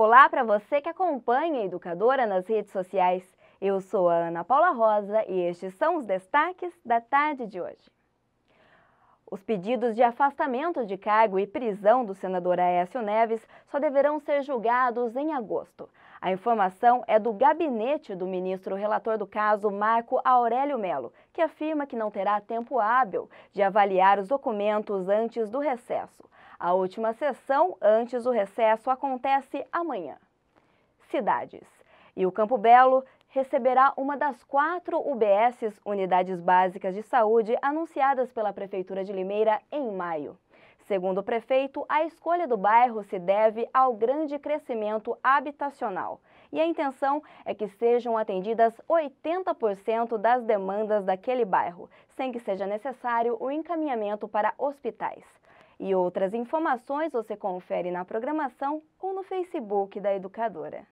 Olá para você que acompanha a educadora nas redes sociais. Eu sou a Ana Paula Rosa e estes são os destaques da tarde de hoje. Os pedidos de afastamento de cargo e prisão do senador Aécio Neves só deverão ser julgados em agosto. A informação é do gabinete do ministro relator do caso, Marco Aurélio Melo, que afirma que não terá tempo hábil de avaliar os documentos antes do recesso. A última sessão, antes do recesso, acontece amanhã. Cidades. E o Campo Belo receberá uma das quatro UBSs, Unidades Básicas de Saúde, anunciadas pela Prefeitura de Limeira em maio. Segundo o prefeito, a escolha do bairro se deve ao grande crescimento habitacional. E a intenção é que sejam atendidas 80% das demandas daquele bairro, sem que seja necessário o encaminhamento para hospitais. E outras informações você confere na programação ou no Facebook da Educadora.